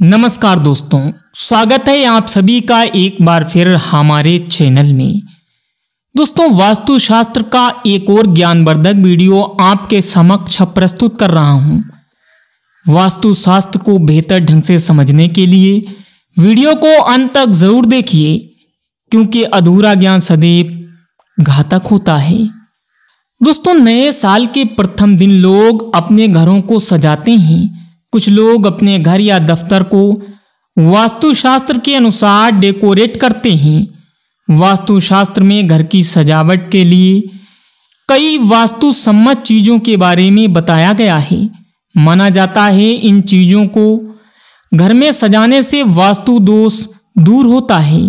नमस्कार दोस्तों स्वागत है आप सभी का एक बार फिर हमारे चैनल में दोस्तों वास्तुशास्त्र का एक और ज्ञानवर्धक वीडियो आपके समक्ष प्रस्तुत कर रहा हूं वास्तुशास्त्र को बेहतर ढंग से समझने के लिए वीडियो को अंत तक जरूर देखिए क्योंकि अधूरा ज्ञान सदैव घातक होता है दोस्तों नए साल के प्रथम दिन लोग अपने घरों को सजाते हैं कुछ लोग अपने घर या दफ्तर को वास्तुशास्त्र के अनुसार डेकोरेट करते हैं वास्तुशास्त्र में घर की सजावट के लिए कई वास्तु सम्मत चीज़ों के बारे में बताया गया है माना जाता है इन चीज़ों को घर में सजाने से वास्तु दोष दूर होता है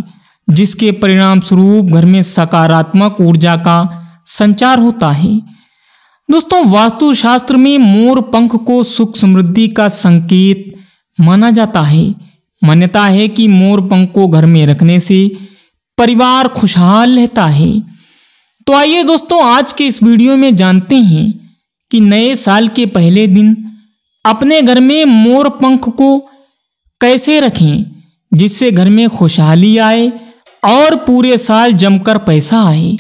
जिसके परिणाम स्वरूप घर में सकारात्मक ऊर्जा का संचार होता है दोस्तों वास्तुशास्त्र में मोर पंख को सुख समृद्धि का संकेत माना जाता है मान्यता है कि मोर पंख को घर में रखने से परिवार खुशहाल रहता है तो आइए दोस्तों आज के इस वीडियो में जानते हैं कि नए साल के पहले दिन अपने घर में मोर पंख को कैसे रखें जिससे घर में खुशहाली आए और पूरे साल जमकर पैसा आए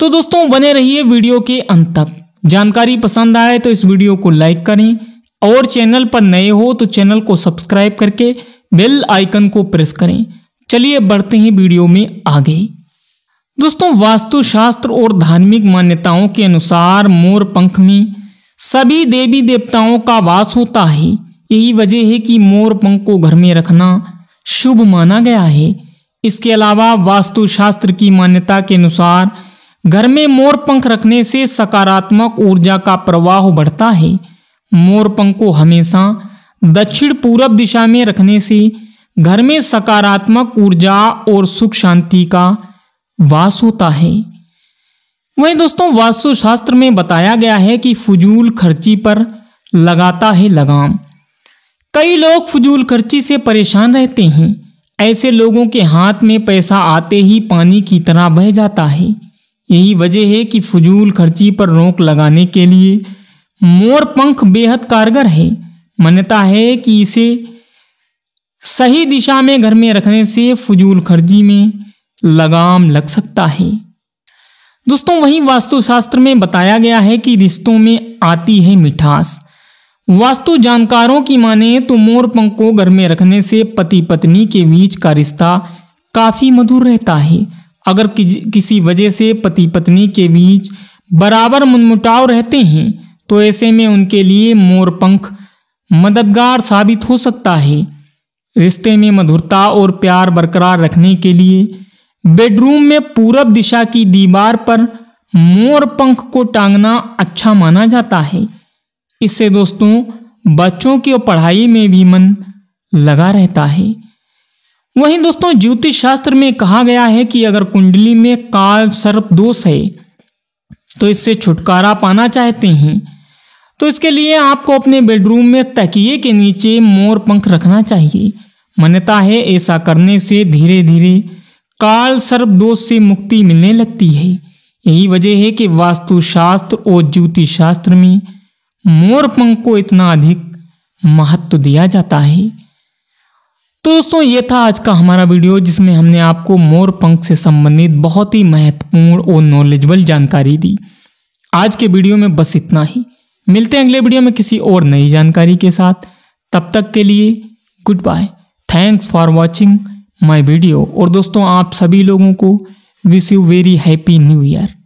तो दोस्तों बने रहिए वीडियो के अंत तक जानकारी पसंद आए तो इस वीडियो को लाइक करें और चैनल पर नए हो तो चैनल को सब्सक्राइब करके बेल आइकन को प्रेस करें चलिए बढ़ते हैं वीडियो में आगे दोस्तों वास्तुशास्त्र और धार्मिक मान्यताओं के अनुसार मोर पंख में सभी देवी देवताओं का वास होता है यही वजह है कि मोर पंख को घर में रखना शुभ माना गया है इसके अलावा वास्तुशास्त्र की मान्यता के अनुसार घर में मोर पंख रखने से सकारात्मक ऊर्जा का प्रवाह बढ़ता है मोर पंख को हमेशा दक्षिण पूर्व दिशा में रखने से घर में सकारात्मक ऊर्जा और सुख शांति का वास होता है वहीं दोस्तों वास्तुशास्त्र में बताया गया है कि फजूल खर्ची पर लगाता है लगाम कई लोग फजूल खर्ची से परेशान रहते हैं ऐसे लोगों के हाथ में पैसा आते ही पानी की तरह बह जाता है यही वजह है कि फजूल खर्ची पर रोक लगाने के लिए मोर पंख बेहद कारगर है मान्यता है कि इसे सही दिशा में घर में रखने से फजूल खर्ची में लगाम लग सकता है दोस्तों वहीं वास्तुशास्त्र में बताया गया है कि रिश्तों में आती है मिठास वास्तु जानकारों की माने तो मोर पंख को घर में रखने से पति पत्नी के बीच का रिश्ता काफ़ी मधुर रहता है अगर कि, किसी वजह से पति पत्नी के बीच बराबर मनमुटाव रहते हैं तो ऐसे में उनके लिए मोरपंख मददगार साबित हो सकता है रिश्ते में मधुरता और प्यार बरकरार रखने के लिए बेडरूम में पूरब दिशा की दीवार पर मोर पंख को टांगना अच्छा माना जाता है इससे दोस्तों बच्चों की पढ़ाई में भी मन लगा रहता है वहीं दोस्तों ज्योतिष शास्त्र में कहा गया है कि अगर कुंडली में काल सर्प दोष है तो इससे छुटकारा पाना चाहते हैं तो इसके लिए आपको अपने बेडरूम में तकिए के नीचे मोर पंख रखना चाहिए मान्यता है ऐसा करने से धीरे धीरे काल सर्प दोष से मुक्ति मिलने लगती है यही वजह है कि वास्तुशास्त्र और ज्योतिष शास्त्र में मोर पंख को इतना अधिक महत्व दिया जाता है तो दोस्तों ये था आज का हमारा वीडियो जिसमें हमने आपको मोर पंख से संबंधित बहुत ही महत्वपूर्ण और नॉलेजबल जानकारी दी आज के वीडियो में बस इतना ही मिलते हैं अगले वीडियो में किसी और नई जानकारी के साथ तब तक के लिए good bye thanks for watching my video और दोस्तों आप सभी लोगों को wish you very happy new year